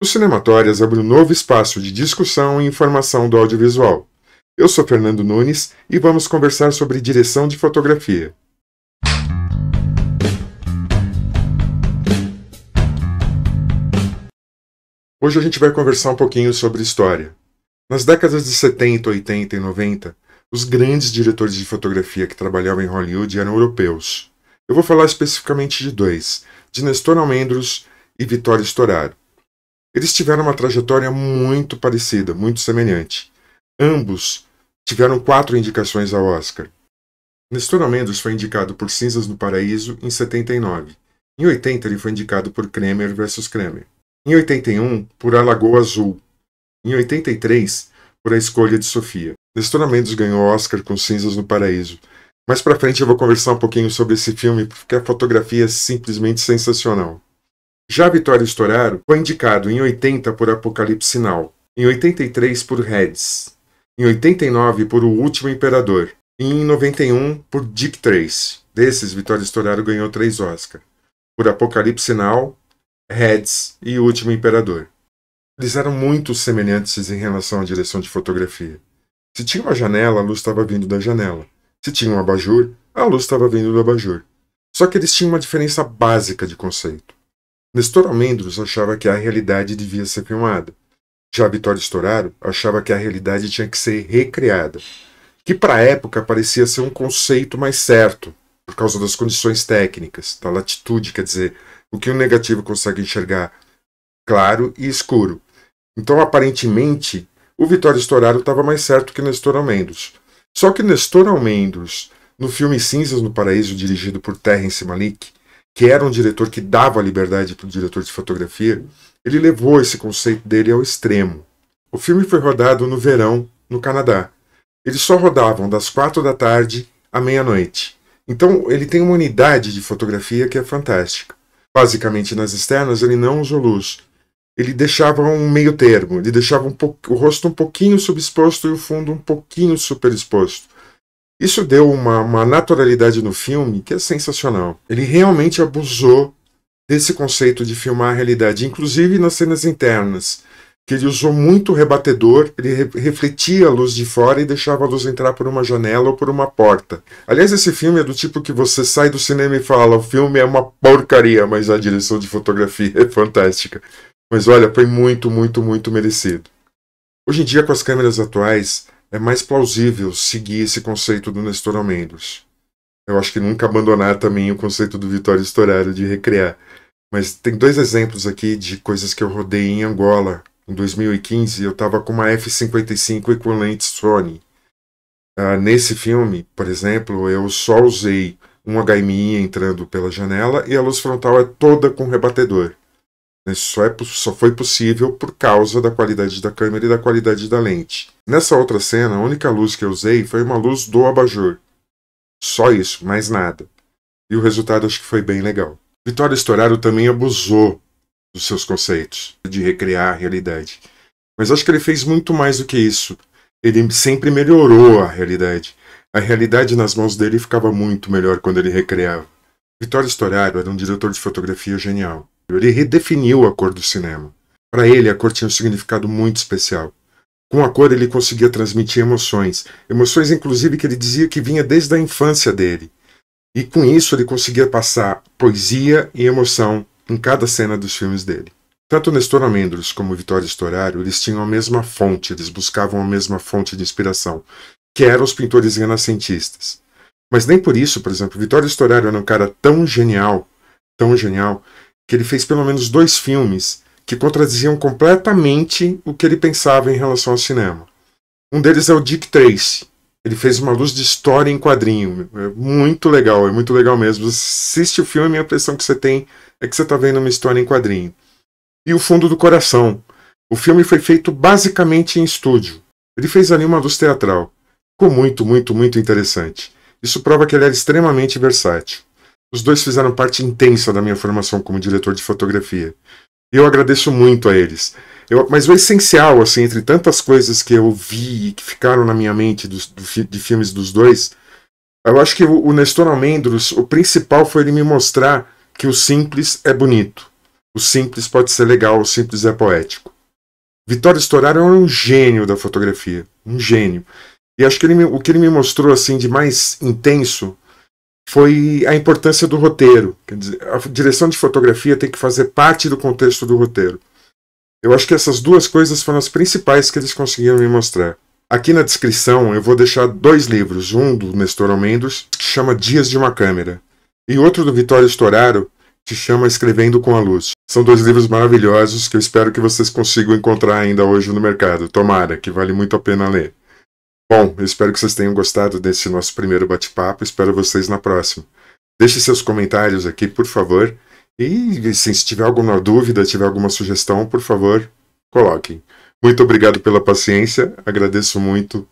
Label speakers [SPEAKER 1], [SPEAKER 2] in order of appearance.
[SPEAKER 1] O Cinematórias abre um novo espaço de discussão e informação do audiovisual. Eu sou Fernando Nunes e vamos conversar sobre direção de fotografia. Hoje a gente vai conversar um pouquinho sobre história. Nas décadas de 70, 80 e 90, os grandes diretores de fotografia que trabalhavam em Hollywood eram europeus. Eu vou falar especificamente de dois, de Nestor Almendros e Vitório Storaro. Eles tiveram uma trajetória muito parecida, muito semelhante. Ambos tiveram quatro indicações ao Oscar. Nestor Mendes foi indicado por Cinzas no Paraíso em 79. Em 80 ele foi indicado por Kremer vs Kremer. Em 81 por Alagoa Azul. Em 83 por A Escolha de Sofia. Nestor Mendes ganhou o Oscar com Cinzas no Paraíso. Mais para frente eu vou conversar um pouquinho sobre esse filme porque a fotografia é simplesmente sensacional. Já Vitória Storaro foi indicado em 80 por Apocalipse Sinal, em 83 por Heads, em 89 por O Último Imperador e em 91 por Dick Trace. Desses, Vitória Storaro ganhou três Oscar, por Apocalipse Sinal, Heads e O Último Imperador. Eles eram muito semelhantes em relação à direção de fotografia. Se tinha uma janela, a luz estava vindo da janela. Se tinha um abajur, a luz estava vindo do abajur. Só que eles tinham uma diferença básica de conceito. Nestor Almendros achava que a realidade devia ser filmada. Já Vitória Storaro achava que a realidade tinha que ser recriada, que para a época parecia ser um conceito mais certo, por causa das condições técnicas, da latitude, quer dizer, o que o negativo consegue enxergar claro e escuro. Então, aparentemente, o Vitória Storaro estava mais certo que Nestor Almendros. Só que Nestor Almendros, no filme Cinzas no Paraíso, dirigido por Terrence Malick, que era um diretor que dava liberdade para o diretor de fotografia, ele levou esse conceito dele ao extremo. O filme foi rodado no verão, no Canadá. Eles só rodavam das quatro da tarde à meia-noite. Então ele tem uma unidade de fotografia que é fantástica. Basicamente, nas externas ele não usou luz. Ele deixava um meio termo, ele deixava um o rosto um pouquinho subexposto e o fundo um pouquinho superexposto isso deu uma, uma naturalidade no filme que é sensacional. Ele realmente abusou desse conceito de filmar a realidade, inclusive nas cenas internas, que ele usou muito rebatedor, ele re refletia a luz de fora e deixava a luz entrar por uma janela ou por uma porta. Aliás, esse filme é do tipo que você sai do cinema e fala: o filme é uma porcaria, mas a direção de fotografia é fantástica. Mas olha, foi muito, muito, muito merecido. Hoje em dia, com as câmeras atuais, é mais plausível seguir esse conceito do Nestor Almendros. Eu acho que nunca abandonar também o conceito do Vitória Estourado de recriar. Mas tem dois exemplos aqui de coisas que eu rodei em Angola. Em 2015, eu estava com uma F-55 equivalente Sony. Ah, nesse filme, por exemplo, eu só usei um HMI entrando pela janela e a luz frontal é toda com rebatedor. Isso né? é, só foi possível por causa da qualidade da câmera e da qualidade da lente. Nessa outra cena, a única luz que eu usei foi uma luz do abajur. Só isso, mais nada. E o resultado acho que foi bem legal. Vitória Estoraro também abusou dos seus conceitos de recriar a realidade. Mas acho que ele fez muito mais do que isso. Ele sempre melhorou a realidade. A realidade nas mãos dele ficava muito melhor quando ele recriava. Vitório Storaro era um diretor de fotografia genial. Ele redefiniu a cor do cinema. Para ele, a cor tinha um significado muito especial. Com a cor, ele conseguia transmitir emoções, emoções inclusive que ele dizia que vinha desde a infância dele. E com isso, ele conseguia passar poesia e emoção em cada cena dos filmes dele. Tanto Nestor Amendros como Vitório Estorário eles tinham a mesma fonte, eles buscavam a mesma fonte de inspiração, que eram os pintores renascentistas. Mas nem por isso, por exemplo, Vitório Estorário era um cara tão genial, tão genial, que ele fez pelo menos dois filmes que contradiziam completamente o que ele pensava em relação ao cinema. Um deles é o Dick Tracy. Ele fez uma luz de história em quadrinho. É muito legal, é muito legal mesmo. Assiste o filme e a impressão que você tem é que você está vendo uma história em quadrinho. E O Fundo do Coração. O filme foi feito basicamente em estúdio. Ele fez ali uma luz teatral. Ficou muito, muito, muito interessante. Isso prova que ele era extremamente versátil. Os dois fizeram parte intensa da minha formação como diretor de fotografia. E eu agradeço muito a eles. Eu, mas o essencial, assim, entre tantas coisas que eu vi e que ficaram na minha mente dos, do, de filmes dos dois, eu acho que o, o Nestor Almendros, o principal foi ele me mostrar que o simples é bonito. O simples pode ser legal, o simples é poético. Vitório Storaro é um gênio da fotografia, um gênio. E acho que ele, o que ele me mostrou assim de mais intenso foi a importância do roteiro. Quer dizer, a direção de fotografia tem que fazer parte do contexto do roteiro. Eu acho que essas duas coisas foram as principais que eles conseguiram me mostrar. Aqui na descrição eu vou deixar dois livros, um do Nestor Almendros que chama Dias de uma Câmera, e outro do Vitório Storaro, que chama Escrevendo com a Luz. São dois livros maravilhosos que eu espero que vocês consigam encontrar ainda hoje no mercado. Tomara, que vale muito a pena ler. Bom, espero que vocês tenham gostado desse nosso primeiro bate-papo. Espero vocês na próxima. Deixe seus comentários aqui, por favor. E assim, se tiver alguma dúvida, tiver alguma sugestão, por favor, coloquem. Muito obrigado pela paciência. Agradeço muito.